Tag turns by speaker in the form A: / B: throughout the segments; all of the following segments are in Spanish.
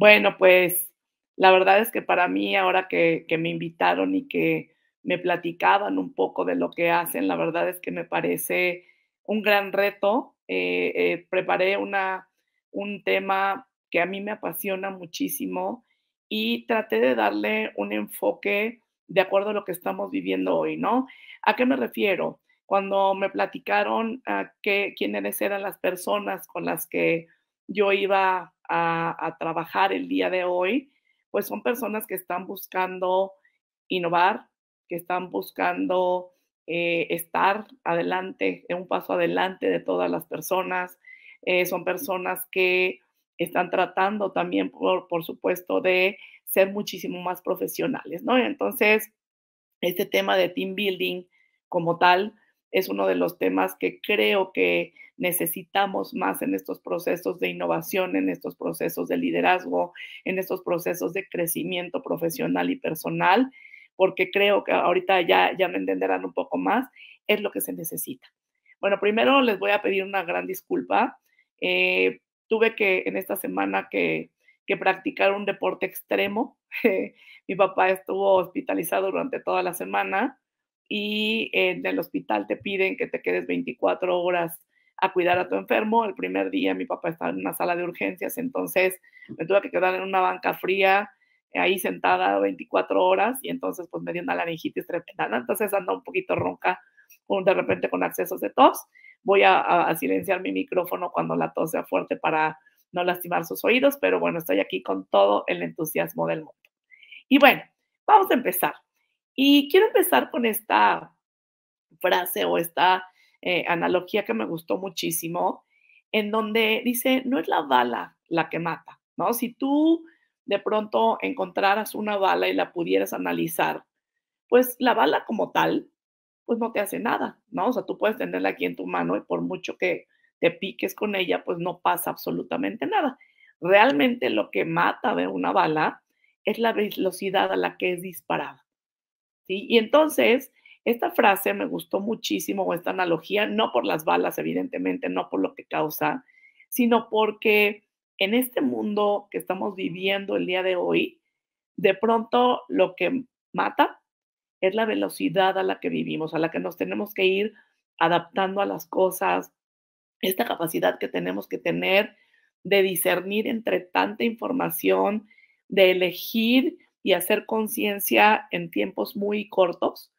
A: Bueno, pues la verdad es que para mí, ahora que, me invitaron y que me platicaban un poco de lo que hacen, la verdad es que me parece un gran reto. Eh, eh, preparé una, un tema que a mí me apasiona muchísimo y traté de darle un enfoque de acuerdo a lo que estamos viviendo hoy, ¿no? ¿A qué me refiero? Cuando me platicaron a ah, quiénes eran las personas con las que yo iba a, trabajar el día de hoy, pues son personas que están buscando innovar, que están buscando eh, estar adelante, un paso adelante de todas las personas. Eh, son personas que están tratando también, por, por, supuesto, de ser muchísimo más profesionales, ¿no? Entonces, este tema de team building como tal, es uno de los temas que creo que necesitamos más en estos procesos de innovación, en estos procesos de liderazgo, en estos procesos de crecimiento profesional y personal, porque creo que ahorita ya, ya me entenderán un poco más, es lo que se necesita. Bueno, primero les voy a pedir una gran disculpa. Eh, tuve que en esta semana que, que practicar un deporte extremo. Mi papá estuvo hospitalizado durante toda la semana y en el hospital te piden que te quedes 24 horas a cuidar a tu enfermo. El primer día mi papá estaba en una sala de urgencias, entonces me tuve que quedar en una banca fría, ahí sentada 24 horas y entonces pues me dio una laringitis tremenda, entonces anda un poquito ronca, de repente con accesos de tos. Voy a silenciar mi micrófono cuando la tos sea fuerte para no lastimar sus oídos, pero bueno, estoy aquí con todo el entusiasmo del mundo. Y bueno, vamos a empezar. Y quiero empezar con esta frase o esta eh, analogía que me gustó muchísimo, en donde dice, no es la bala la que mata, ¿no? Si tú de pronto encontraras una bala y la pudieras analizar, pues la bala como tal, pues no te hace nada, ¿no? O sea, tú puedes tenerla aquí en tu mano y por mucho que te piques con ella, pues no pasa absolutamente nada. Realmente lo que mata de una bala es la velocidad a la que es disparada. Y entonces, esta frase me gustó muchísimo, o esta analogía, no por las balas, evidentemente, no por lo que causa, sino porque en este mundo que estamos viviendo el día de hoy, de pronto lo que mata es la velocidad a la que vivimos, a la que nos tenemos que ir adaptando a las cosas, esta capacidad que tenemos que tener de discernir entre tanta información, de elegir y hacer conciencia en tiempos muy cortos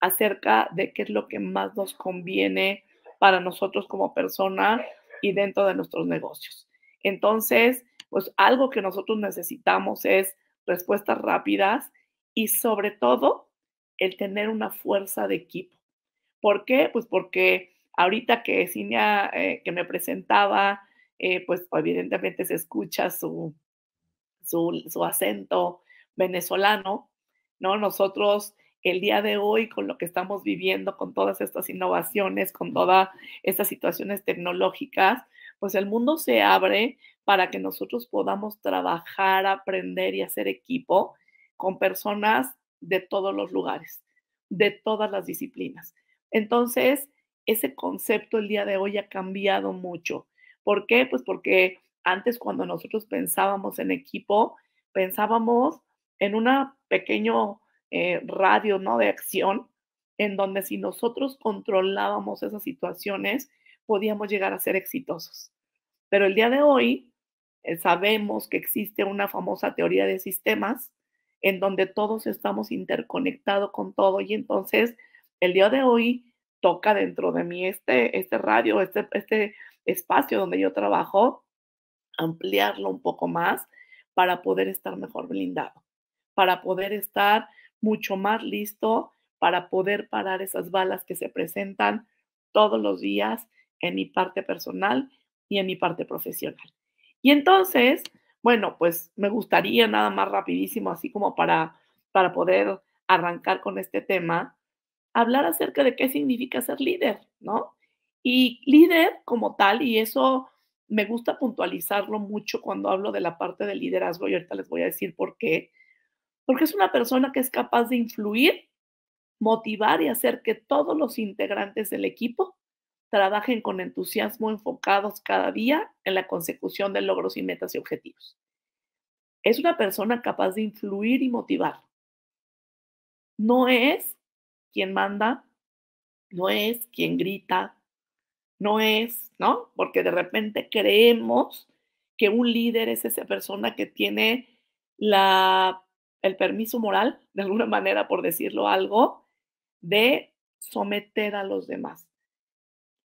A: acerca de qué es lo que más nos conviene para nosotros como persona y dentro de nuestros negocios. Entonces, pues algo que nosotros necesitamos es respuestas rápidas y sobre todo el tener una fuerza de equipo. ¿Por qué? Pues porque ahorita que Cinia, eh, que me presentaba, eh, pues evidentemente se escucha su, su, su acento, venezolano, ¿no? Nosotros el día de hoy, con lo que estamos viviendo, con todas estas innovaciones, con todas estas situaciones tecnológicas, pues el mundo se abre para que nosotros podamos trabajar, aprender y hacer equipo con personas de todos los lugares, de todas las disciplinas. Entonces, ese concepto el día de hoy ha cambiado mucho. ¿Por qué? Pues porque antes cuando nosotros pensábamos en equipo, pensábamos en una pequeño eh, radio de acción, en donde si nosotros controlábamos esas situaciones, podíamos llegar a ser exitosos. Pero el día de hoy eh, sabemos que existe una famosa teoría de sistemas en donde todos estamos interconectados con todo y entonces el día de hoy toca dentro de mí este, este radio, este, este espacio donde yo trabajo, ampliarlo un poco más para poder estar mejor blindado para poder estar mucho más listo para poder parar esas balas que se presentan todos los días en mi parte personal y en mi parte profesional. Y entonces, bueno, pues me gustaría nada más rapidísimo, así como para, para poder arrancar con este tema, hablar acerca de qué significa ser líder, ¿no? Y líder como tal, y eso me gusta puntualizarlo mucho cuando hablo de la parte del liderazgo, y ahorita les voy a decir por qué, porque es una persona que es capaz de influir, motivar y hacer que todos los integrantes del equipo trabajen con entusiasmo enfocados cada día en la consecución de logros y metas y objetivos. Es una persona capaz de influir y motivar. No es quien manda, no es quien grita, no es, ¿no? Porque de repente creemos que un líder es esa persona que tiene la el permiso moral, de alguna manera, por decirlo algo, de someter a los demás.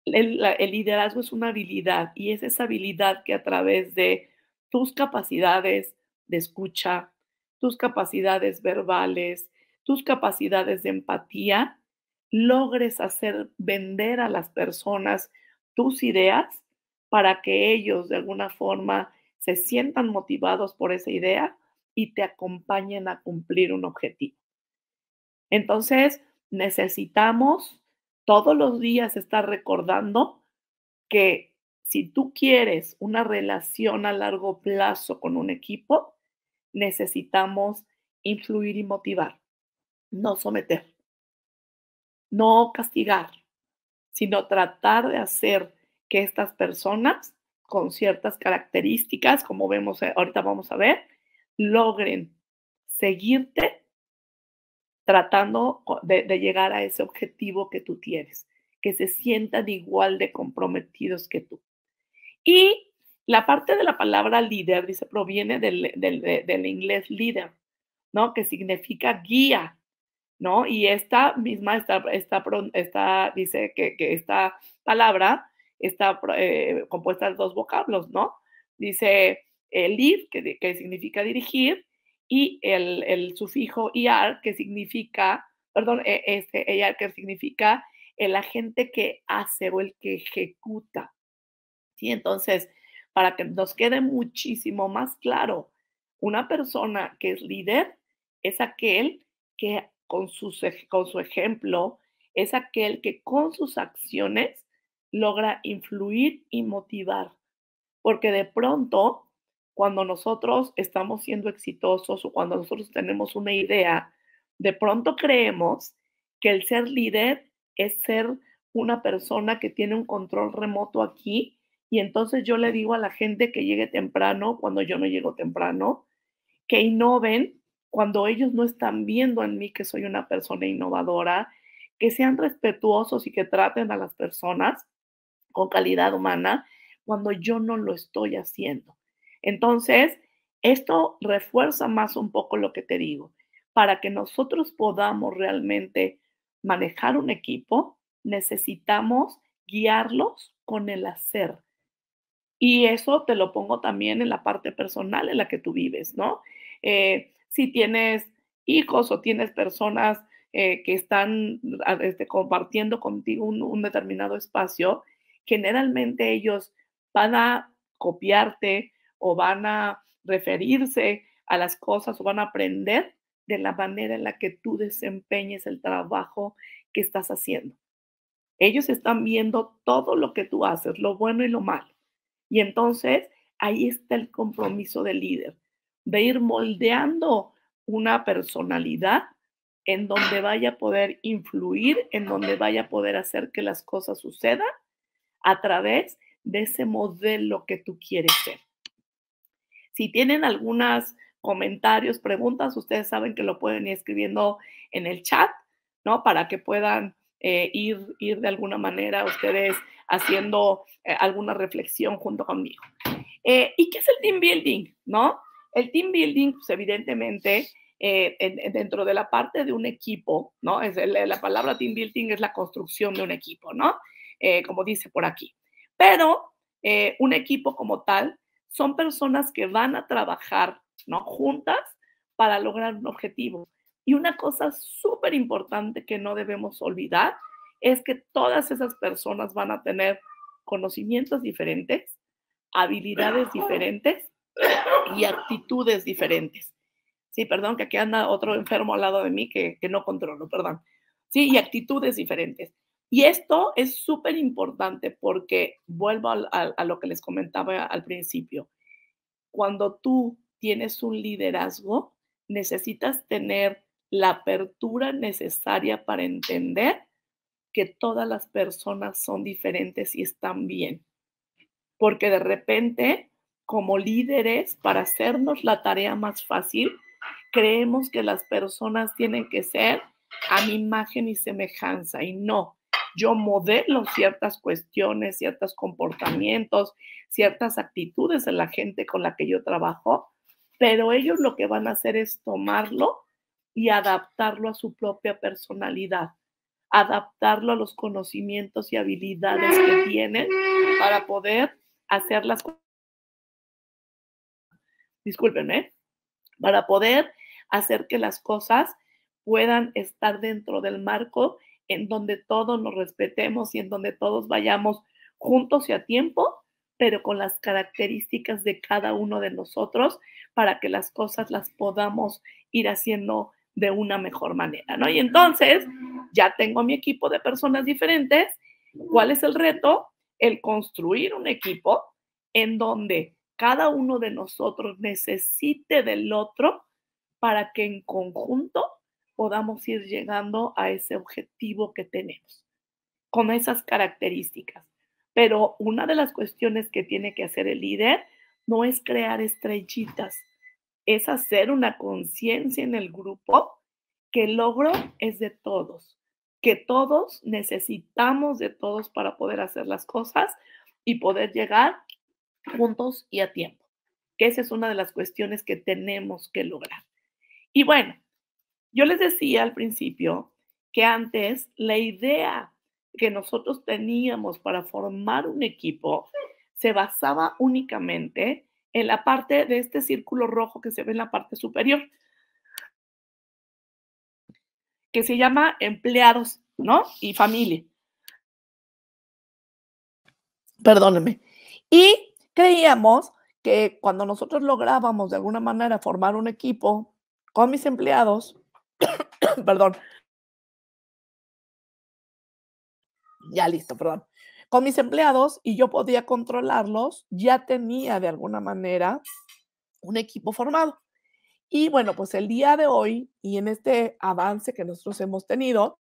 A: El, liderazgo es una habilidad y es esa habilidad que a través de tus capacidades de escucha, tus capacidades verbales, tus capacidades de empatía, logres hacer vender a las personas tus ideas para que ellos de alguna forma se sientan motivados por esa idea y te acompañen a cumplir un objetivo. Entonces, necesitamos todos los días estar recordando que si tú quieres una relación a largo plazo con un equipo, necesitamos influir y motivar, no someter, no castigar, sino tratar de hacer que estas personas con ciertas características, como vemos eh, ahorita vamos a ver, logren seguirte tratando de, llegar a ese objetivo que tú tienes, que se sientan igual de comprometidos que tú. Y la parte de la palabra líder, dice, proviene del, inglés líder, ¿no? Que significa guía, ¿no? Y esta misma, esta, esta, dice que, esta palabra está eh, compuesta de dos vocablos, ¿no? Dice el ir, que, significa dirigir, y el, sufijo IR, que significa, perdón, e, este, IR, er", que significa el agente que hace o el que ejecuta. y Entonces, para que nos quede muchísimo más claro, una persona que es líder es aquel que con, con su ejemplo, es aquel que con sus acciones logra influir y motivar. Porque de pronto cuando nosotros estamos siendo exitosos o cuando nosotros tenemos una idea, de pronto creemos que el ser líder es ser una persona que tiene un control remoto aquí y entonces yo le digo a la gente que llegue temprano cuando yo no llego temprano, que innoven cuando ellos no están viendo en mí que soy una persona innovadora, que sean respetuosos y que traten a las personas con calidad humana cuando yo no lo estoy haciendo. Entonces, esto refuerza más un poco lo que te digo. Para que nosotros podamos realmente manejar un equipo, necesitamos guiarlos con el hacer. Y eso te lo pongo también en la parte personal en la que tú vives, ¿no? Eh, si tienes hijos o tienes personas eh, que están este, compartiendo contigo un determinado espacio, generalmente ellos van a copiarte, o van a referirse a las cosas o van a aprender de la manera en la que tú desempeñes el trabajo que estás haciendo. Ellos están viendo todo lo que tú haces, lo bueno y lo malo. Y entonces ahí está el compromiso del líder, de ir moldeando una personalidad en donde vaya a poder influir, en donde vaya a poder hacer que las cosas sucedan a través de ese modelo que tú quieres ser. Si tienen algunos comentarios, preguntas, ustedes saben que lo pueden ir escribiendo en el chat, ¿no? Para que puedan eh, ir, ir de alguna manera ustedes haciendo eh, alguna reflexión junto conmigo. Eh, ¿Y qué es el team building? ¿No? El team building, pues evidentemente, dentro de la parte de un equipo, ¿no? Es la palabra team building es la construcción de un equipo, ¿no? como dice por aquí. Pero un equipo como tal son personas que van a trabajar, ¿no? Juntas para lograr un objetivo. Y una cosa súper importante que no debemos olvidar es que todas esas personas van a tener conocimientos diferentes, habilidades diferentes y actitudes diferentes. Sí, perdón, que aquí anda otro enfermo al lado de mí que, que no controlo, perdón. Sí, y actitudes diferentes. Y esto es súper importante porque vuelvo a, lo que les comentaba al principio. Cuando tú tienes un liderazgo, necesitas tener la apertura necesaria para entender que todas las personas son diferentes y están bien. Porque de repente, como líderes, para hacernos la tarea más fácil, creemos que las personas tienen que ser a mi imagen y semejanza y no, yo modelo ciertas cuestiones, ciertos comportamientos, ciertas actitudes de la gente con la que yo trabajo, pero ellos lo que van a hacer es tomarlo y adaptarlo a su propia personalidad, adaptarlo a los conocimientos y habilidades que tienen para poder hacer las cosas. discúlpenme, para poder hacer que las cosas puedan estar dentro del marco en donde todos nos respetemos y en donde todos vayamos juntos y a tiempo, pero con las características de cada uno de nosotros para que las cosas las podamos ir haciendo de una mejor manera, ¿no? Y entonces ya tengo mi equipo de personas diferentes. ¿Cuál es el reto? El construir un equipo en donde cada uno de nosotros necesite del otro para que en conjunto podamos ir llegando a ese objetivo que tenemos, con esas características. Pero una de las cuestiones que tiene que hacer el líder no es crear estrellitas, es hacer una conciencia en el grupo que el logro es de todos, que todos necesitamos de todos para poder hacer las cosas y poder llegar juntos y a tiempo, que esa es una de las cuestiones que tenemos que lograr. Y bueno, yo les decía al principio que antes la idea que nosotros teníamos para formar un equipo se basaba únicamente en la parte de este círculo rojo
B: que se ve en la parte superior, que se llama empleados, ¿no? Y familia.
A: Perdónenme. Y creíamos que cuando nosotros lográbamos de alguna manera formar un equipo con mis empleados, perdón. Ya listo, perdón. Con mis empleados y yo podía controlarlos, ya tenía de alguna manera un equipo
B: formado. Y bueno, pues el día de hoy y en este avance que nosotros hemos tenido,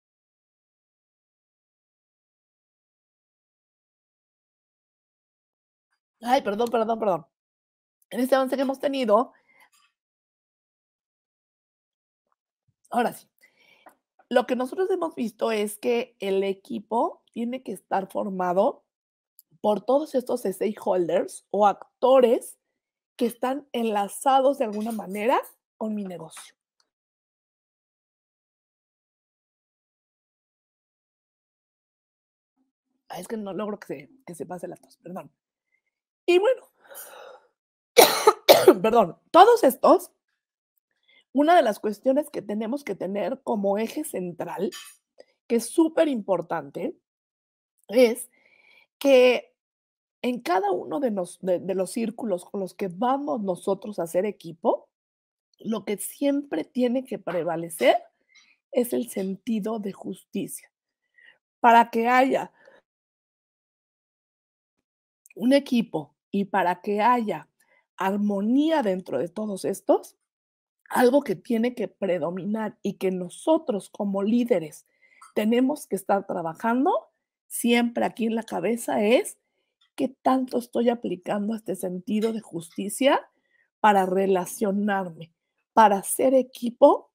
B: Ay, perdón, perdón, perdón. En este avance que hemos tenido, ahora sí, lo que
A: nosotros hemos visto es que el equipo tiene que estar formado por todos estos stakeholders o actores que están enlazados
B: de alguna manera con mi negocio. Ah, es que no logro que se, que se pase la dos, perdón. Y bueno, perdón, todos
A: estos una de las cuestiones que tenemos que tener como eje central, que es súper importante, es que en cada uno de, de, los círculos con los que vamos nosotros a hacer equipo, lo que siempre tiene que prevalecer es el sentido de justicia. Para que haya un equipo y para que haya armonía dentro de todos estos, algo que tiene que predominar y que nosotros como líderes tenemos que estar trabajando siempre aquí en la cabeza es qué tanto estoy aplicando este sentido de justicia para relacionarme, para ser equipo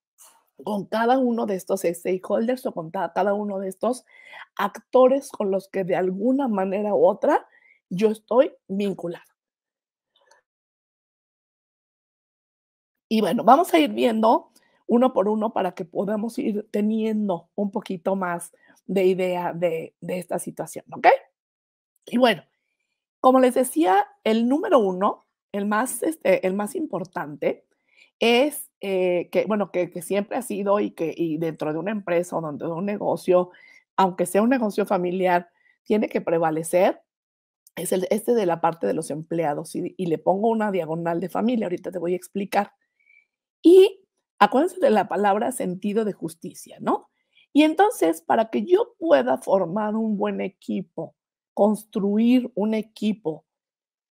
A: con cada uno de estos stakeholders o con cada uno de estos actores con los que de alguna manera u otra yo estoy vinculada. Y bueno, vamos a ir viendo uno por uno para que podamos ir teniendo un poquito más de idea de, esta situación, ¿ok? Y bueno, como les decía, el número uno, el más, este, el más importante, es eh, que, bueno, que, siempre ha sido y que dentro de una empresa o dentro de un negocio, aunque sea un negocio familiar, tiene que prevalecer, es este de la parte de los empleados y, y le pongo una diagonal de familia, ahorita te voy a explicar. Y acuérdense de la palabra sentido de justicia, ¿no? Y entonces, para que yo pueda formar un buen equipo, construir un equipo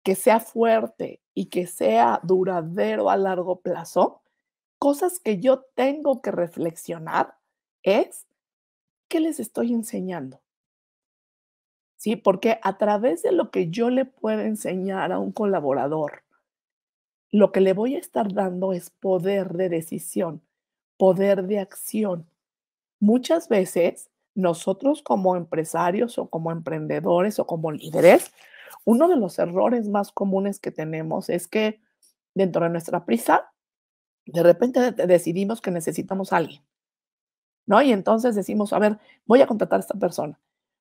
A: que sea fuerte y que sea duradero a largo plazo, cosas que yo tengo que reflexionar es qué les estoy enseñando. ¿Sí? Porque a través de lo que yo le puedo enseñar a un colaborador, lo que le voy a estar dando es poder de decisión, poder de acción. Muchas veces nosotros como empresarios o como emprendedores o como líderes, uno de los errores más comunes que tenemos es que dentro de nuestra prisa, de repente decidimos que necesitamos a alguien, ¿no? Y entonces decimos, a ver, voy a contratar a esta persona.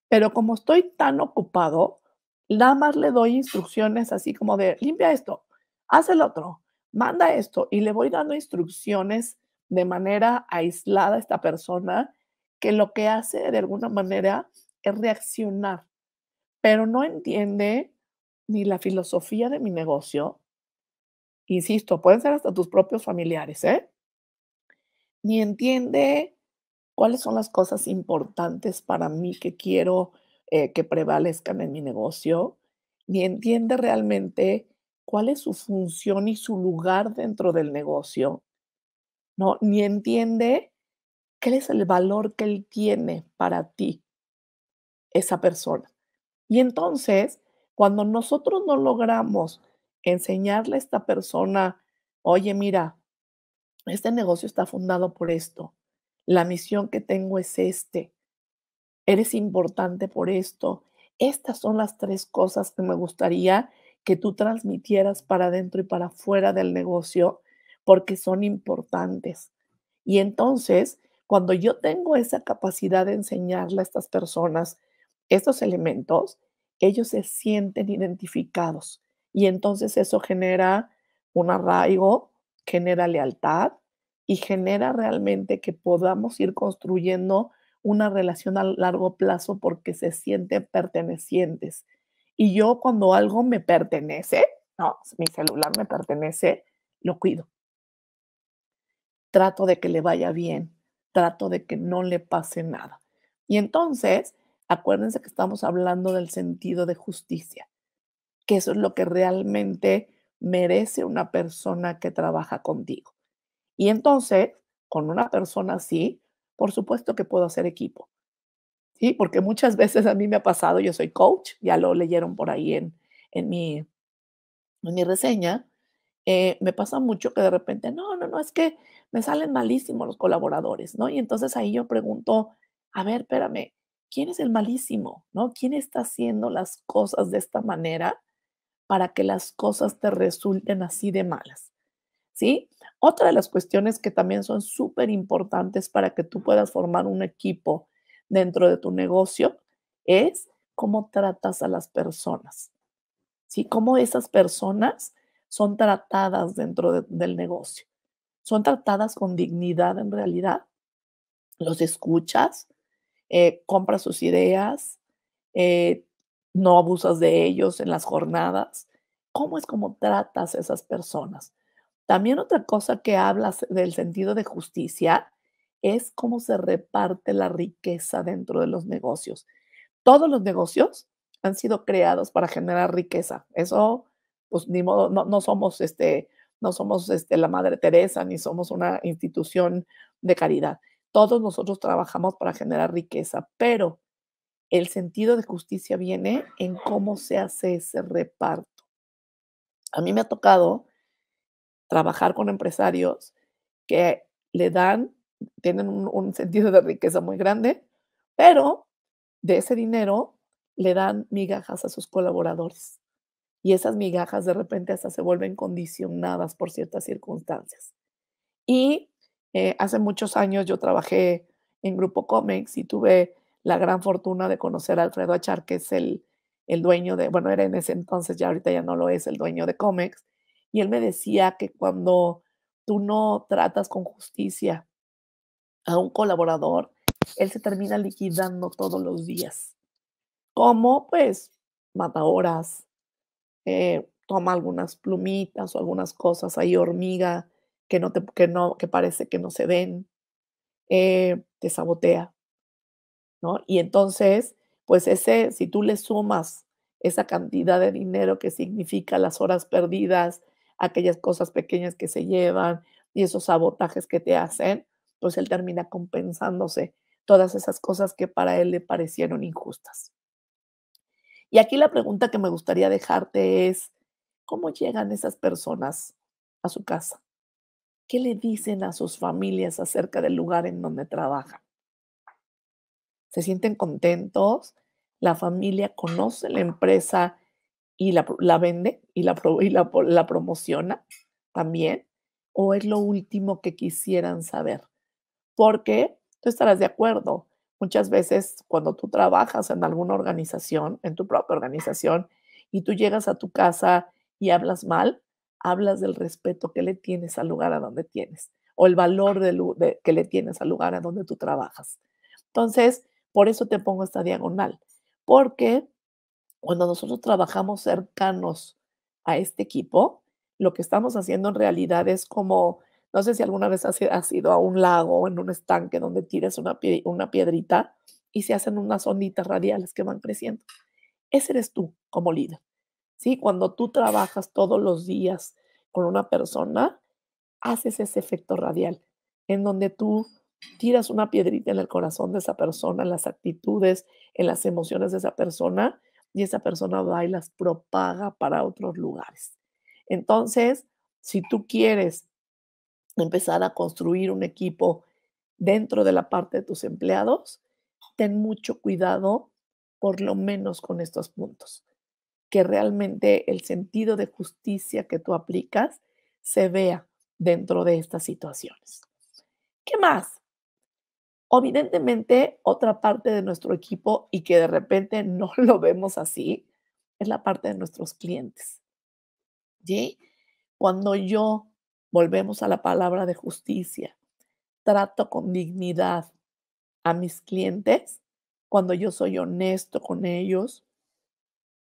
A: Pero como estoy tan ocupado, nada más le doy instrucciones así como de, limpia esto, haz el otro, manda esto y le voy dando instrucciones de manera aislada a esta persona que lo que hace de alguna manera es reaccionar, pero no entiende ni la filosofía de mi negocio. Insisto, pueden ser hasta tus propios familiares, ¿eh? Ni entiende cuáles son las cosas importantes para mí que quiero eh, que prevalezcan en mi negocio, ni entiende realmente cuál es su función y su lugar dentro del negocio, ¿no? Ni entiende qué es el valor que él tiene para ti, esa persona. Y entonces, cuando nosotros no logramos enseñarle a esta persona, oye, mira, este negocio está fundado por esto, la misión que tengo es este, eres importante por esto, estas son las tres cosas que me gustaría que tú transmitieras para adentro y para afuera del negocio, porque son importantes. Y entonces, cuando yo tengo esa capacidad de enseñarle a estas personas estos elementos, ellos se sienten identificados. Y entonces eso genera un arraigo, genera lealtad y genera realmente que podamos ir construyendo una relación a largo plazo porque se sienten pertenecientes. Y yo cuando algo me pertenece, no, mi celular me pertenece, lo cuido. Trato de que le vaya bien, trato de que no le pase nada. Y entonces, acuérdense que estamos hablando del sentido de justicia, que eso es lo que realmente merece una persona que trabaja contigo. Y entonces, con una persona así, por supuesto que puedo hacer equipo, ¿sí? Porque muchas veces a mí me ha pasado, yo soy coach, ya lo leyeron por ahí en, mi, en mi reseña, eh, me pasa mucho que de repente, no, no, no, es que me salen malísimos los colaboradores, ¿no? Y entonces ahí yo pregunto, a ver, espérame, ¿quién es el malísimo, ¿no? ¿Quién está haciendo las cosas de esta manera para que las cosas te resulten así de malas? ¿Sí? Otra de las cuestiones que también son súper importantes para que tú puedas formar un equipo dentro de tu negocio es cómo tratas a las personas, ¿sí? Cómo esas personas son tratadas dentro del negocio. Son tratadas con dignidad en realidad. Los escuchas, eh, compras sus ideas, eh, no abusas de ellos en las jornadas. ¿Cómo es como tratas a esas personas? También otra cosa que hablas del sentido de justicia es cómo se reparte la riqueza dentro de los negocios. Todos los negocios han sido creados para generar riqueza. Eso, pues ni modo, no, somos este, no somos este, la Madre Teresa, ni somos una institución de caridad. Todos nosotros trabajamos para generar riqueza, pero el sentido de justicia viene en cómo se hace ese reparto. A mí me ha tocado trabajar con empresarios que le dan tienen un, sentido de riqueza muy grande, pero de ese dinero le dan migajas a sus colaboradores. Y esas migajas de repente hasta se vuelven condicionadas por ciertas circunstancias. Y eh, hace muchos años yo trabajé en Grupo comics y tuve la gran fortuna de conocer a Alfredo Achar, que es el, dueño de, bueno, era en ese entonces, ya ahorita ya no lo es, el dueño de comics Y él me decía que cuando tú no tratas con justicia a un colaborador, él se termina liquidando todos los días. ¿Cómo? pues mata horas, eh, toma algunas plumitas o algunas cosas, hay hormiga que, no te, que, no, que parece que no se ven, eh, te sabotea. ¿no? Y entonces, pues ese, si tú le sumas esa cantidad de dinero que significa las horas perdidas, aquellas cosas pequeñas que se llevan y esos sabotajes que te hacen, pues él termina compensándose todas esas cosas que para él le parecieron injustas. Y aquí la pregunta que me gustaría dejarte es, ¿cómo llegan esas personas a su casa? ¿Qué le dicen a sus familias acerca del lugar en donde trabajan? ¿Se sienten contentos? ¿La familia conoce la empresa y la, vende y, la promociona también? ¿O es lo último que quisieran saber? porque tú estarás de acuerdo. Muchas veces cuando tú trabajas en alguna organización, en tu propia organización, y tú llegas a tu casa y hablas mal, hablas del respeto que le tienes al lugar a donde tienes o el valor de, que le tienes al lugar a donde tú trabajas. Entonces, por eso te pongo esta diagonal, porque cuando nosotros trabajamos cercanos a este equipo, lo que estamos haciendo en realidad es como no sé si alguna vez has, ido a un lago o en un estanque donde tires una, piedrita y se hacen unas onditas radiales que van creciendo. Ese eres tú como líder. ¿sí? Cuando tú trabajas todos los días con una persona, haces ese efecto radial en donde tú tiras una piedrita en el corazón de esa persona, en las actitudes, en las emociones de esa persona, y esa persona va y las propaga para otros lugares. Entonces, si tú quieres empezar a construir un equipo dentro de la parte de tus empleados, ten mucho cuidado, por lo menos con estos puntos, que realmente el sentido de justicia que tú aplicas se vea dentro de estas situaciones. ¿Qué más? Evidentemente, otra parte de nuestro equipo y que de repente no lo vemos así, es la parte de nuestros clientes. ¿Sí? Cuando yo Volvemos a la palabra de justicia. Trato con dignidad a mis clientes cuando yo soy honesto con ellos.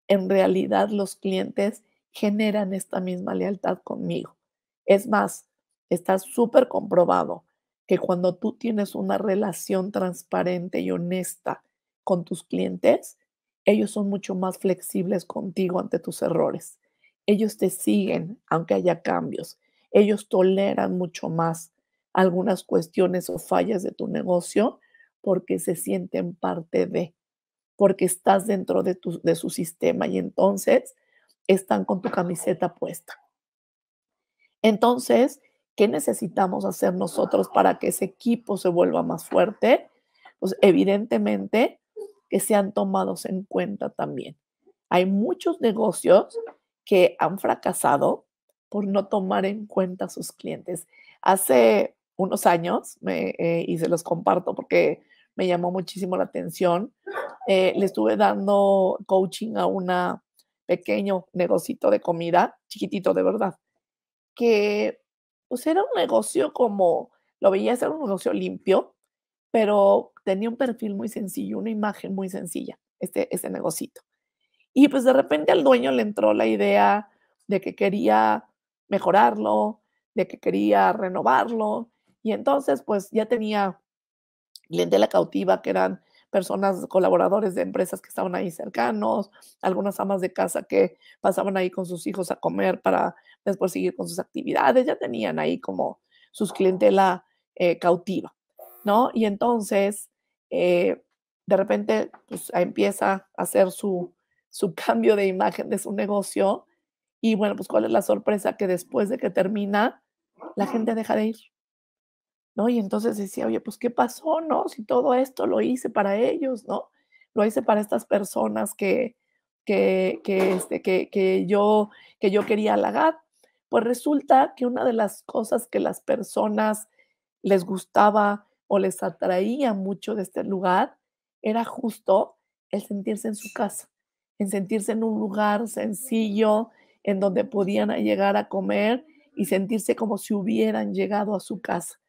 A: En realidad los clientes generan esta misma lealtad conmigo. Es más, está súper comprobado que cuando tú tienes una relación transparente y honesta con tus clientes, ellos son mucho más flexibles contigo ante tus errores. Ellos te siguen aunque haya cambios ellos toleran mucho más algunas cuestiones o fallas de tu negocio porque se sienten parte de, porque estás dentro de, tu, de su sistema y entonces están con tu camiseta puesta. Entonces, ¿qué necesitamos hacer nosotros para que ese equipo se vuelva más fuerte? Pues evidentemente que sean tomados en cuenta también. Hay muchos negocios que han fracasado por no tomar en cuenta a sus clientes. Hace unos años, eh, y se los comparto porque me llamó muchísimo la atención, eh, le estuve dando coaching a un pequeño negocito de comida, chiquitito de verdad, que pues era un negocio como, lo veía ser un negocio limpio, pero tenía un perfil muy sencillo, una imagen muy sencilla, este, este negocito. Y pues de repente al dueño le entró la idea de que quería mejorarlo, de que quería renovarlo. Y entonces, pues ya tenía clientela cautiva, que eran personas, colaboradores de empresas que estaban ahí cercanos, algunas amas de casa que pasaban ahí con sus hijos a comer para después seguir con sus actividades, ya tenían ahí como sus clientela eh, cautiva, ¿no? Y entonces, eh, de repente, pues empieza a hacer su cambio de imagen de su negocio y bueno, pues cuál es la sorpresa que después de que termina, la gente deja de ir. ¿No? Y entonces decía, oye, pues ¿qué pasó? ¿No? Si todo esto lo hice para ellos, ¿no? Lo hice para estas personas que, que, que, este, que, que, yo, que yo quería halagar. Pues resulta que una de las cosas que las personas les gustaba o les atraía mucho de este lugar era justo el sentirse en su casa, en sentirse en un lugar sencillo, en donde podían llegar a comer y sentirse como si hubieran llegado a su casa.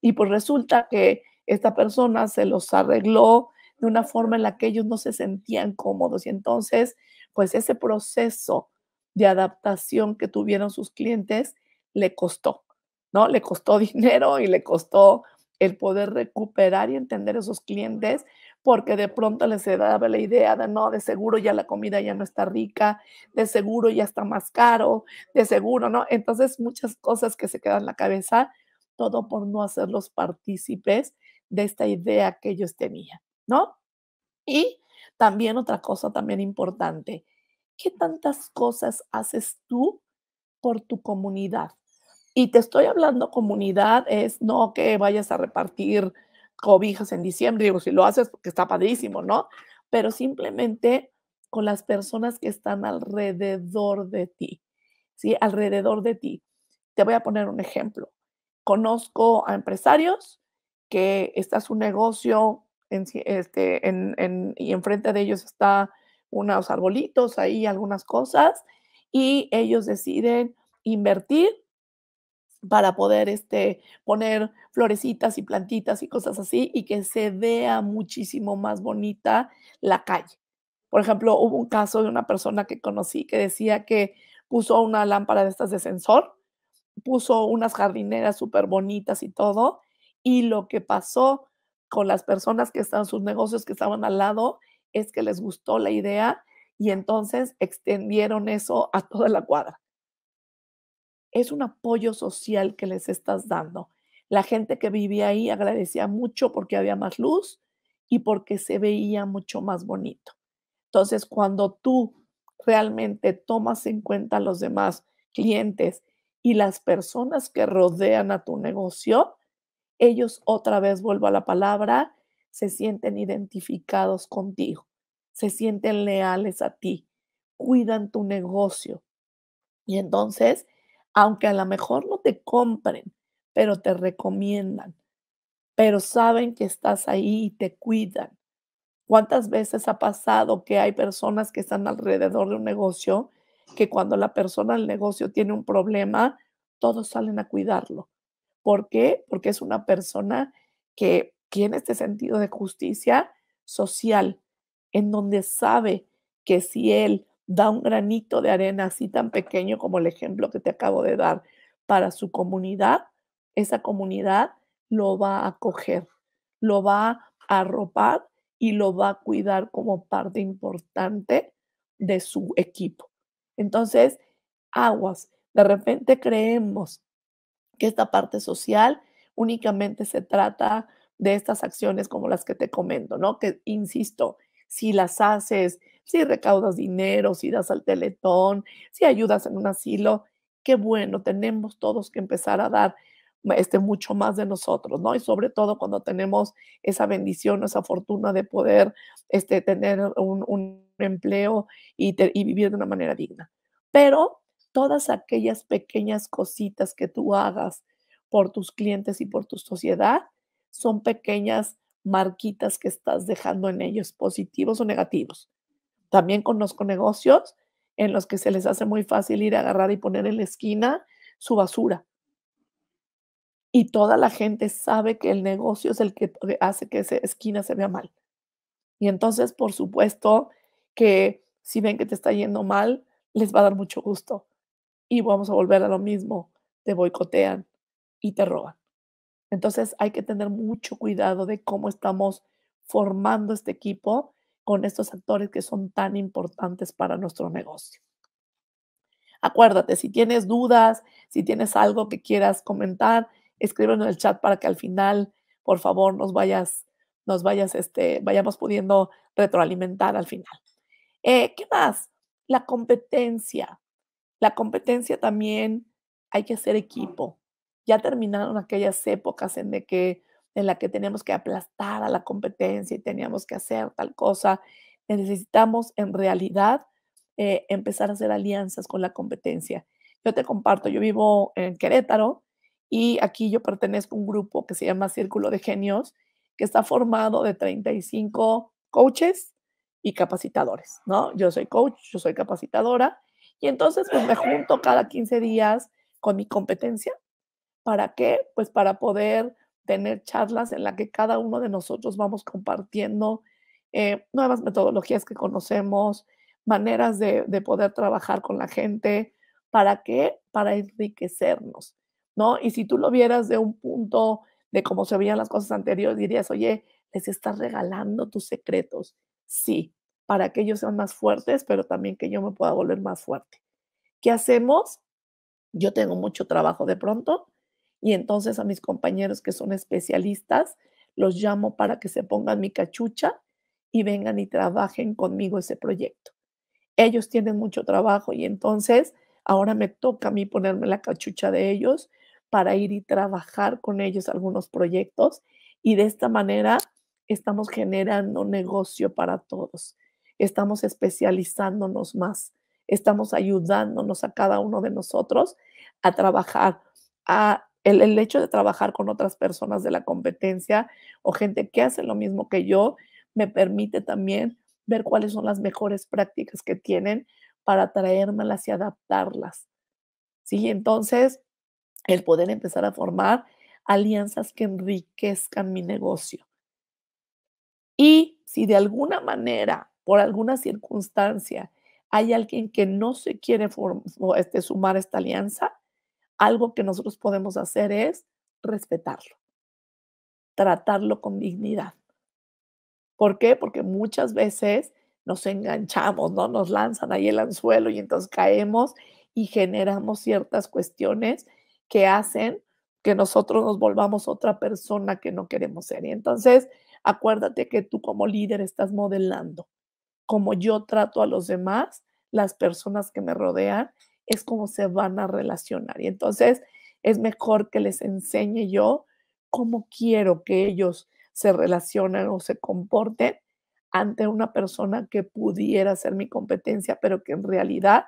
A: Y pues resulta que esta persona se los arregló de una forma en la que ellos no se sentían cómodos. Y entonces, pues ese proceso de adaptación que tuvieron sus clientes le costó, ¿no? Le costó dinero y le costó el poder recuperar y entender a esos clientes porque de pronto les daba la idea de no, de seguro ya la comida ya no está rica, de seguro ya está más caro, de seguro, ¿no? Entonces muchas cosas que se quedan en la cabeza, todo por no hacerlos partícipes de esta idea que ellos tenían, ¿no? Y también otra cosa también importante, ¿qué tantas cosas haces tú por tu comunidad? Y te estoy hablando comunidad, es no que vayas a repartir cobijas en diciembre. Digo, si lo haces, porque está padrísimo, ¿no? Pero simplemente con las personas que están alrededor de ti, ¿sí? Alrededor de ti. Te voy a poner un ejemplo. Conozco a empresarios que está su negocio este, en, en, y enfrente de ellos está unos arbolitos ahí, algunas cosas, y ellos deciden invertir para poder este, poner florecitas y plantitas y cosas así y que se vea muchísimo más bonita la calle. Por ejemplo, hubo un caso de una persona que conocí que decía que puso una lámpara de estas de sensor, puso unas jardineras súper bonitas y todo, y lo que pasó con las personas que estaban, sus negocios que estaban al lado, es que les gustó la idea y entonces extendieron eso a toda la cuadra es un apoyo social que les estás dando. La gente que vivía ahí agradecía mucho porque había más luz y porque se veía mucho más bonito. Entonces, cuando tú realmente tomas en cuenta a los demás clientes y las personas que rodean a tu negocio, ellos otra vez, vuelvo a la palabra, se sienten identificados contigo, se sienten leales a ti, cuidan tu negocio. Y entonces aunque a lo mejor no te compren, pero te recomiendan, pero saben que estás ahí y te cuidan. ¿Cuántas veces ha pasado que hay personas que están alrededor de un negocio que cuando la persona del negocio tiene un problema, todos salen a cuidarlo? ¿Por qué? Porque es una persona que tiene este sentido de justicia social, en donde sabe que si él da un granito de arena así tan pequeño como el ejemplo que te acabo de dar para su comunidad, esa comunidad lo va a coger lo va a arropar y lo va a cuidar como parte importante de su equipo. Entonces, aguas, de repente creemos que esta parte social únicamente se trata de estas acciones como las que te comento, ¿no? Que, insisto, si las haces, si recaudas dinero, si das al teletón, si ayudas en un asilo, qué bueno, tenemos todos que empezar a dar este, mucho más de nosotros, ¿no? Y sobre todo cuando tenemos esa bendición, esa fortuna de poder este, tener un, empleo y vivir de una manera digna. Pero todas aquellas pequeñas cositas que tú hagas por tus clientes y por tu sociedad son pequeñas marquitas que estás dejando en ellos, positivos o negativos. También conozco negocios en los que se les hace muy fácil ir a agarrar y poner en la esquina su basura. Y toda la gente sabe que el negocio es el que hace que esa esquina se vea mal. Y entonces, por supuesto, que si ven que te está yendo mal, les va a dar mucho gusto. Y vamos a volver a lo mismo. Te boicotean y te roban. Entonces hay que tener mucho cuidado de cómo estamos formando este equipo con estos actores que son tan importantes para nuestro negocio. Acuérdate, si tienes dudas, si tienes algo que quieras comentar, escríbelo en el chat para que al final, por favor, nos vayas, nos vayas, este, vayamos pudiendo retroalimentar al final. Eh, ¿Qué más? La competencia. La competencia también hay que hacer equipo. Ya terminaron aquellas épocas en de que en la que tenemos que aplastar a la competencia y teníamos que hacer tal cosa. Necesitamos en realidad eh, empezar a hacer alianzas con la competencia. Yo te comparto, yo vivo en Querétaro y aquí yo pertenezco a un grupo que se llama Círculo de Genios, que está formado de 35 coaches y capacitadores, ¿no? Yo soy coach, yo soy capacitadora y entonces pues me junto cada 15 días con mi competencia. ¿Para qué? Pues para poder tener charlas en las que cada uno de nosotros vamos compartiendo eh, nuevas metodologías que conocemos, maneras de, de, poder trabajar con la gente. ¿Para qué? Para enriquecernos, ¿no? Y si tú lo vieras de un punto de cómo se veían las cosas anteriores, dirías, oye, les estás regalando tus secretos. Sí, para que ellos sean más fuertes, pero también que yo me pueda volver más fuerte. ¿Qué hacemos? Yo tengo mucho trabajo de pronto, y entonces a mis compañeros que son especialistas los llamo para que se pongan mi cachucha y vengan y trabajen conmigo ese proyecto. Ellos tienen mucho trabajo y entonces ahora me toca a mí ponerme la cachucha de ellos para ir y trabajar con ellos algunos proyectos y de esta manera estamos generando negocio para todos, estamos especializándonos más, estamos ayudándonos a cada uno de nosotros a trabajar, a el, hecho de trabajar con otras personas de la competencia o gente que hace lo mismo que yo me permite también ver cuáles son las mejores prácticas que tienen para traérmelas y adaptarlas. ¿Sí? Entonces, el poder empezar a formar alianzas que enriquezcan mi negocio. Y si de alguna manera, por alguna circunstancia, hay alguien que no se quiere este, sumar a esta alianza, algo que nosotros podemos hacer es respetarlo, tratarlo con dignidad. ¿Por qué? Porque muchas veces nos enganchamos, ¿no? Nos lanzan ahí el anzuelo y entonces caemos y generamos ciertas cuestiones que hacen que nosotros nos volvamos otra persona que no queremos ser. Y entonces, acuérdate que tú como líder estás modelando cómo yo trato a los demás, las personas que me rodean es como se van a relacionar. Y entonces es mejor que les enseñe yo cómo quiero que ellos se relacionen o se comporten ante una persona que pudiera ser mi competencia, pero que en realidad,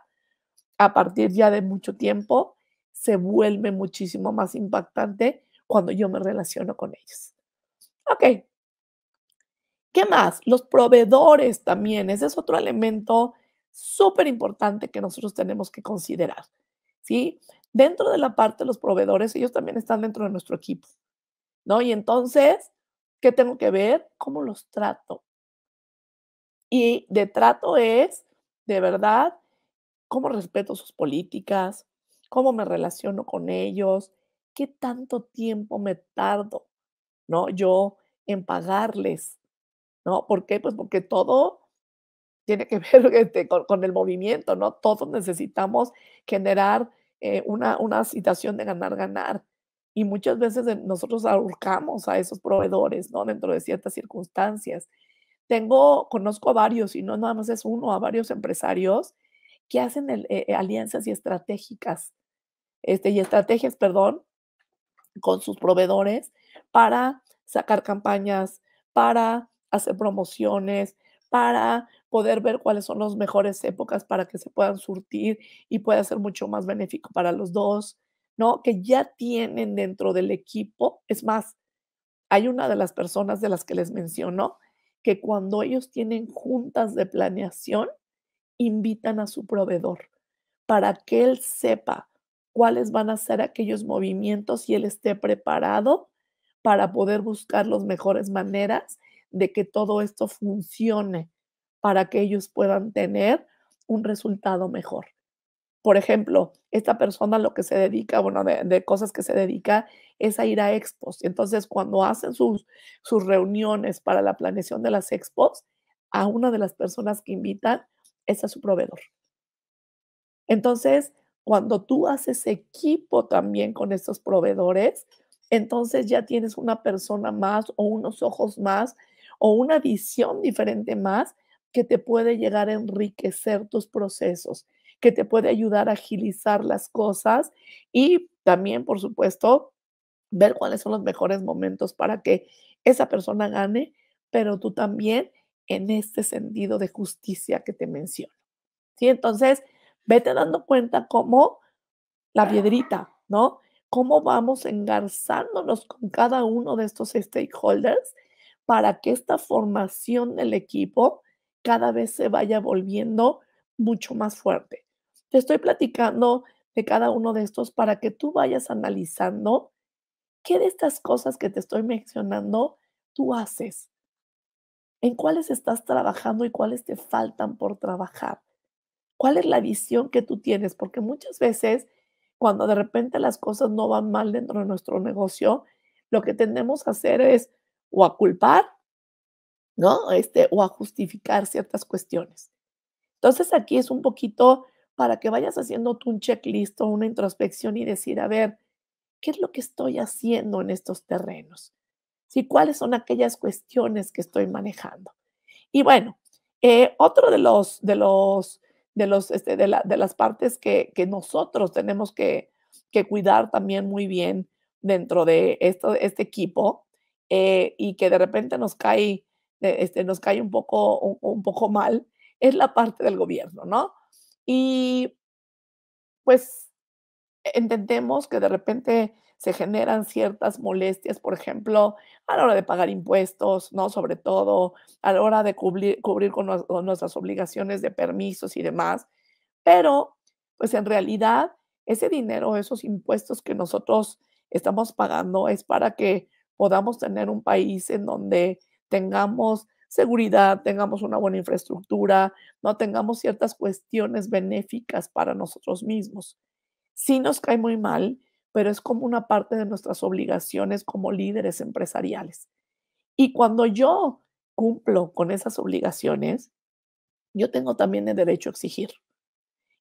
A: a partir ya de mucho tiempo, se vuelve muchísimo más impactante cuando yo me relaciono con ellos. Ok. ¿Qué más? Los proveedores también. Ese es otro elemento súper importante que nosotros tenemos que considerar. ¿sí? Dentro de la parte de los proveedores, ellos también están dentro de nuestro equipo. ¿no? Y entonces, ¿qué tengo que ver? ¿Cómo los trato? Y de trato es, de verdad, cómo respeto sus políticas, cómo me relaciono con ellos, qué tanto tiempo me tardo, ¿no? Yo en pagarles, ¿no? ¿Por qué? Pues porque todo tiene que ver este, con, el movimiento, ¿no? Todos necesitamos generar eh, una, una situación de ganar, ganar. Y muchas veces nosotros ahorcamos a esos proveedores, ¿no? Dentro de ciertas circunstancias. Tengo, conozco a varios, y no nada más es uno, a varios empresarios que hacen eh, eh, alianzas y estratégicas, este, y estrategias, perdón, con sus proveedores para sacar campañas, para hacer promociones, para poder ver cuáles son las mejores épocas para que se puedan surtir y pueda ser mucho más benéfico para los dos, ¿no? Que ya tienen dentro del equipo. Es más, hay una de las personas de las que les menciono que cuando ellos tienen juntas de planeación, invitan a su proveedor para que él sepa cuáles van a ser aquellos movimientos y él esté preparado para poder buscar las mejores maneras de que todo esto funcione para que ellos puedan tener un resultado mejor. Por ejemplo, esta persona lo que se dedica, bueno, de, cosas que se dedica es a ir a expos. Entonces, cuando hacen sus, sus reuniones para la planeación de las expos, a una de las personas que invitan es a su proveedor. Entonces, cuando tú haces equipo también con estos proveedores, entonces ya tienes una persona más o unos ojos más o una visión diferente más que te puede llegar a enriquecer tus procesos, que te puede ayudar a agilizar las cosas y también, por supuesto, ver cuáles son los mejores momentos para que esa persona gane, pero tú también en este sentido de justicia que te menciono. ¿Sí? Entonces, vete dando cuenta cómo la piedrita, ¿no? Cómo vamos engarzándonos con cada uno de estos stakeholders para que esta formación del equipo cada vez se vaya volviendo mucho más fuerte. Te estoy platicando de cada uno de estos para que tú vayas analizando qué de estas cosas que te estoy mencionando tú haces, en cuáles estás trabajando y cuáles te faltan por trabajar, cuál es la visión que tú tienes, porque muchas veces cuando de repente las cosas no van mal dentro de nuestro negocio, lo que tendemos a hacer es o a culpar, ¿no? Este, o a justificar ciertas cuestiones. Entonces aquí es un poquito para que vayas haciendo un checklist o una introspección y decir, a ver, ¿qué es lo que estoy haciendo en estos terrenos? si ¿Cuáles son aquellas cuestiones que estoy manejando? Y bueno, eh, otro de los, de los, de los, este, de, las partes que, nosotros tenemos que, cuidar también muy bien dentro de esto, este equipo eh, y que de repente nos cae, eh, este, nos cae un, poco, un, poco mal, es la parte del gobierno, ¿no? Y pues e, entendemos que de repente se generan ciertas molestias, por ejemplo, a la hora de pagar impuestos, ¿no? Sobre todo a la hora de cubrir, cubrir con, nuestras obligaciones de permisos y demás. Pero, pues en realidad, ese dinero, esos impuestos que nosotros estamos pagando es para que podamos tener un país en donde tengamos seguridad, tengamos una buena infraestructura, no tengamos ciertas cuestiones benéficas para nosotros mismos. Sí nos cae muy mal, pero es como una parte de nuestras obligaciones como líderes empresariales. Y cuando yo cumplo con esas obligaciones, yo tengo también el derecho a exigir.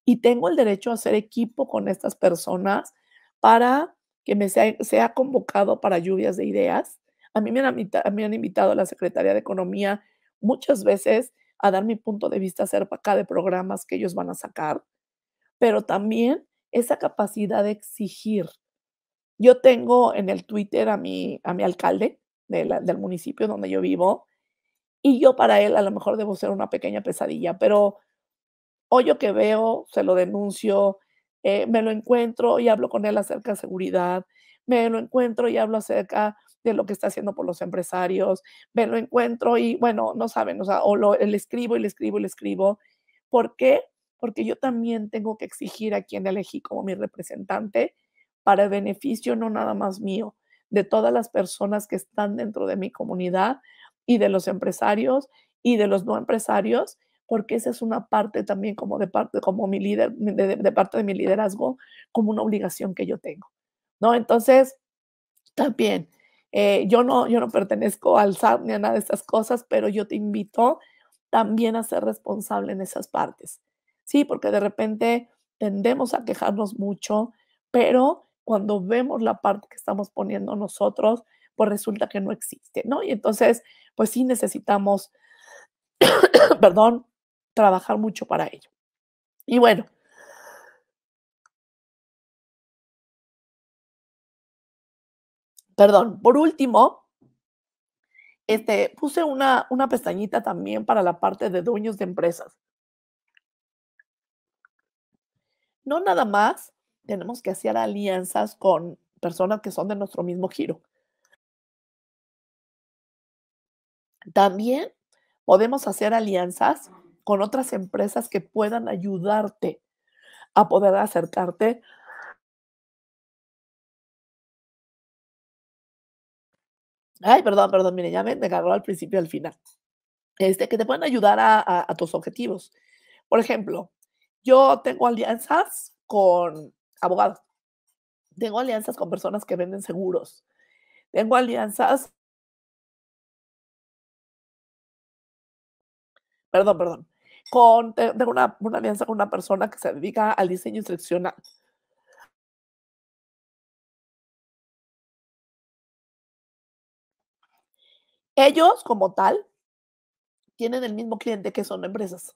A: Y tengo el derecho a hacer equipo con estas personas para que me sea, sea convocado para lluvias de ideas. A mí me han, me han invitado a la Secretaría de Economía muchas veces a dar mi punto de vista acerca de programas que ellos van a sacar, pero también esa capacidad de exigir. Yo tengo en el Twitter a mi, a mi alcalde del municipio donde yo vivo y yo para él a lo mejor debo ser una pequeña pesadilla, pero hoy que veo, se lo denuncio, eh, me lo encuentro y hablo con él acerca de seguridad, me lo encuentro y hablo acerca de lo que está haciendo por los empresarios, me lo encuentro y bueno, no saben, o sea, o le escribo y le escribo y le escribo. ¿Por qué? Porque yo también tengo que exigir a quien elegí como mi representante para el beneficio no nada más mío, de todas las personas que están dentro de mi comunidad y de los empresarios y de los no empresarios porque esa es una parte también como de parte, como mi líder, de, parte de mi liderazgo, como una obligación que yo tengo, ¿no? Entonces, también, eh, yo, no, yo no pertenezco al SAT ni a nada de estas cosas, pero yo te invito también a ser responsable en esas partes, ¿sí? Porque de repente tendemos a quejarnos mucho, pero cuando vemos la parte que estamos poniendo nosotros, pues resulta que no existe, ¿no? Y entonces, pues sí necesitamos,
B: perdón, trabajar mucho para ello. Y bueno, perdón, por último, este, puse una, una
A: pestañita también para la parte de dueños de empresas. No nada más tenemos que hacer alianzas con personas que son de nuestro mismo giro. También podemos hacer alianzas con otras empresas que puedan ayudarte
B: a poder acercarte Ay, perdón, perdón, mire, ya me, agarró al principio y al final.
A: Este, que te pueden ayudar a, tus objetivos. Por ejemplo, yo tengo
B: alianzas con abogados, tengo alianzas con personas que venden seguros, tengo alianzas. Perdón, perdón con, eh, tengo una, una alianza con una persona que se dedica al diseño instruccional. Ellos, como tal, tienen el mismo cliente que son empresas,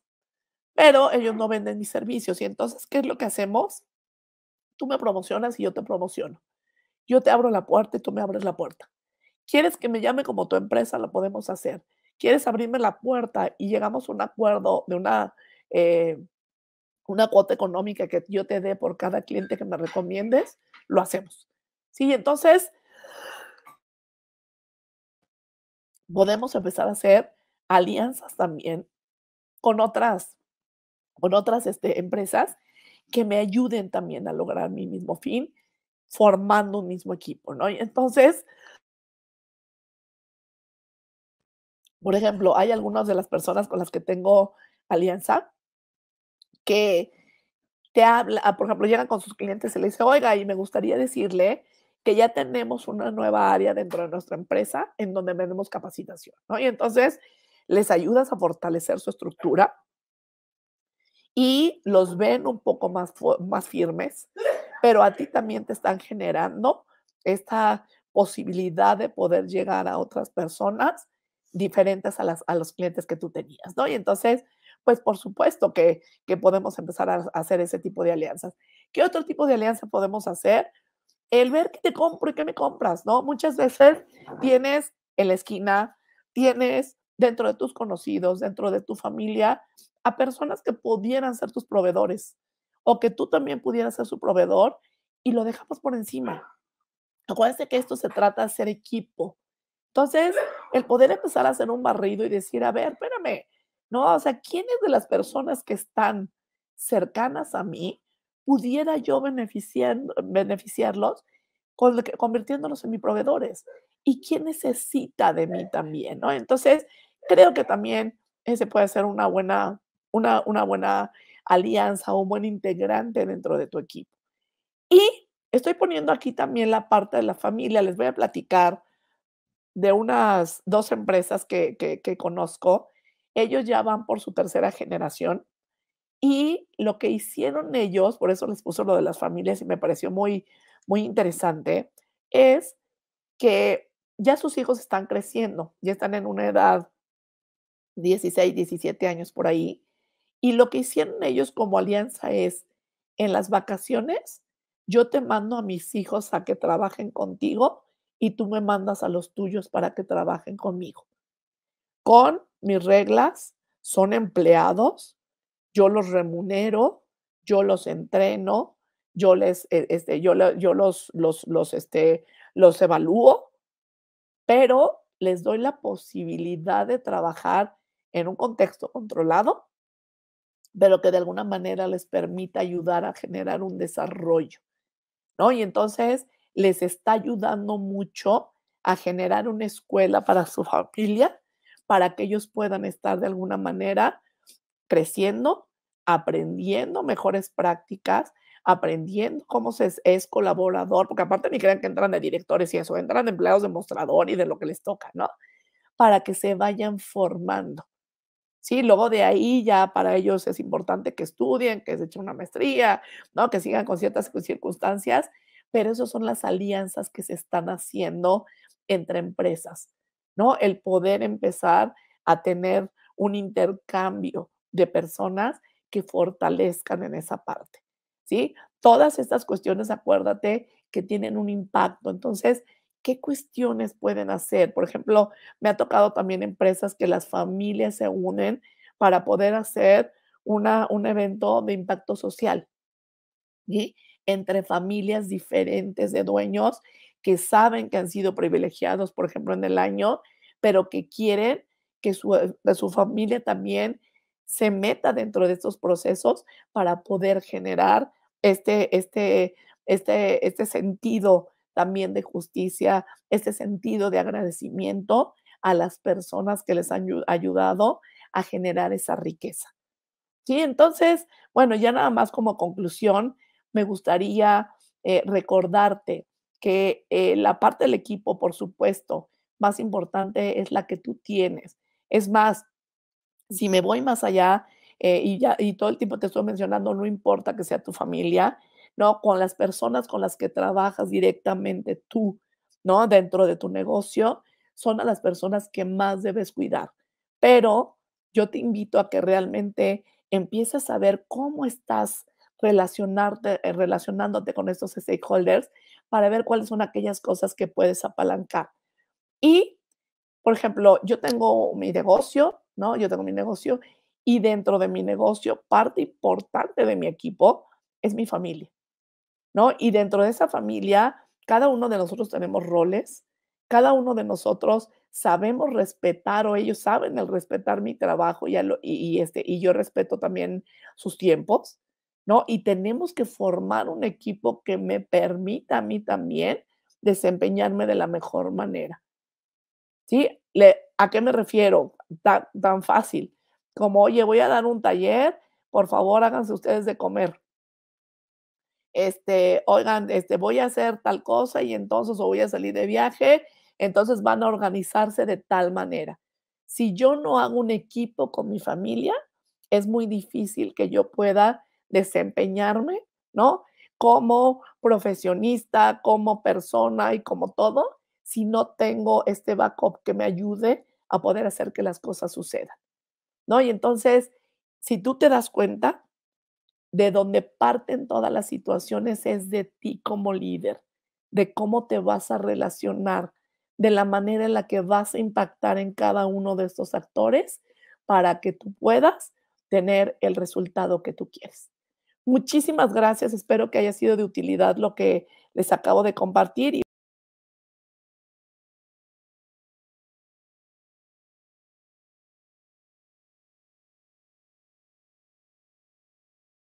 B: pero ellos no venden mis servicios. Y entonces,
A: ¿qué es lo que hacemos? Tú me promocionas y yo te promociono. Yo te abro la puerta y tú me abres la puerta. ¿Quieres que me llame como tu empresa? Lo podemos hacer. ¿Quieres abrirme la puerta? Y llegamos a un acuerdo de una, eh, una cuota económica que yo te dé por cada cliente que me recomiendes, lo hacemos. Sí, entonces podemos empezar a hacer alianzas también con otras, con otras este, empresas que me ayuden también a lograr mi mismo fin, formando un mismo equipo, ¿no? Y
B: entonces, Por ejemplo, hay algunas de las personas con las que tengo alianza que
A: te habla, ah, por ejemplo, llegan con sus clientes y le dice, oiga, y me gustaría decirle que ya tenemos una nueva área dentro de nuestra empresa en donde vendemos capacitación, ¿no? Y entonces les ayudas a fortalecer su estructura y los ven un poco más, más firmes, pero a ti también te están generando esta posibilidad de poder llegar a otras personas diferentes a, las, a los clientes que tú tenías, ¿no? Y entonces, pues por supuesto que, que podemos empezar a hacer ese tipo de alianzas. ¿Qué otro tipo de alianza podemos hacer? El ver qué te compro y qué me compras, ¿no? Muchas veces tienes en la esquina, tienes dentro de tus conocidos, dentro de tu familia, a personas que pudieran ser tus proveedores o que tú también pudieras ser su proveedor y lo dejamos por encima. Acuérdense que esto se trata de ser equipo. Entonces, el poder empezar a hacer un barrido y decir, a ver, espérame, no, o sea, ¿quiénes de las personas que están cercanas a mí pudiera yo beneficiarlos con, convirtiéndolos en mis proveedores? ¿Y quién necesita de mí también? ¿no? Entonces, creo que también ese puede ser una buena, una, una buena alianza o un buen integrante dentro de tu equipo. Y estoy poniendo aquí también la parte de la familia. Les voy a platicar de unas dos empresas que, que, conozco, ellos ya van por su tercera generación y lo que hicieron ellos, por eso les puso lo de las familias y me pareció muy, muy interesante, es que ya sus hijos están creciendo, ya están en una edad 16, 17 años por ahí. Y lo que hicieron ellos como alianza es, en las vacaciones, yo te mando a mis hijos a que trabajen contigo y tú me mandas a los tuyos para que trabajen conmigo. Con mis reglas, son empleados, yo los remunero, yo los entreno, yo les, e, este, yo, yo los, los, los, este, los evalúo, pero les doy la posibilidad de trabajar en un contexto controlado, pero que de alguna manera les permita ayudar a generar un desarrollo, ¿no? Y entonces les está ayudando mucho a generar una escuela para su familia, para que ellos puedan estar de alguna manera creciendo, aprendiendo mejores prácticas, aprendiendo cómo se es, colaborador, porque aparte ni crean que entran de directores y eso, entran de empleados de mostrador y de lo que les toca, ¿no? Para que se vayan formando. Sí, luego de ahí ya para ellos es importante que estudien, que se echen una maestría, ¿no? Que sigan con ciertas circunstancias pero esas son las alianzas que se están haciendo entre empresas, ¿no? El poder empezar a tener un intercambio de personas que fortalezcan en esa parte, ¿sí? Todas estas cuestiones, acuérdate, que tienen un impacto. Entonces, ¿qué cuestiones pueden hacer? Por ejemplo, me ha tocado también empresas que las familias se unen para poder hacer una, un evento de impacto social. ¿sí? entre familias diferentes de dueños que saben que han sido privilegiados, por ejemplo, en el año, pero que quieren eh, que su, familia también se meta dentro de estos procesos para poder generar este, este, este, este sentido también de justicia, este sentido de agradecimiento a las personas que les han ayudado a generar esa riqueza. Sí, entonces, bueno, ya nada más como conclusión, me gustaría eh, recordarte que eh, la parte del equipo, por supuesto, más importante es la que tú tienes. Es más, si me voy más allá eh, y, ya, y todo el tiempo te estoy mencionando, no importa que sea tu familia, ¿no? Con las personas con las que trabajas directamente tú, ¿no? Dentro de tu negocio, son a las personas que más debes cuidar. Pero yo te invito a que realmente empieces a ver cómo estás relacionarte, eh, relacionándote con estos stakeholders para ver cuáles son aquellas cosas que puedes apalancar. Y, por ejemplo, yo tengo mi negocio, ¿no? Yo tengo mi negocio y dentro de mi negocio, parte importante de mi equipo es mi familia, ¿no? Y dentro de esa familia, cada uno de nosotros tenemos roles, cada uno de nosotros sabemos respetar o ellos saben el respetar mi trabajo y, lo, y, este, y yo respeto también sus tiempos, ¿no? Y tenemos que formar un equipo que me permita a mí también desempeñarme de la mejor manera. ¿Sí? ¿A qué me refiero? Tan, fácil como, oye, voy a dar un taller, por favor háganse ustedes de comer. Este, oigan, este, voy a hacer tal cosa y entonces o voy a salir de viaje, entonces van a organizarse de tal manera. Si yo no hago un equipo con mi familia, es muy difícil que yo pueda desempeñarme, ¿no? Como profesionista, como persona y como todo, si no tengo este backup que me ayude a poder hacer que las cosas sucedan, ¿no? Y entonces, si tú te das cuenta, de donde parten todas las situaciones es de ti como líder, de cómo te vas a relacionar, de la manera en la que vas a impactar en cada uno de estos actores para que tú puedas tener el resultado que tú quieres. Muchísimas
B: gracias, espero que haya sido de utilidad lo que les acabo de compartir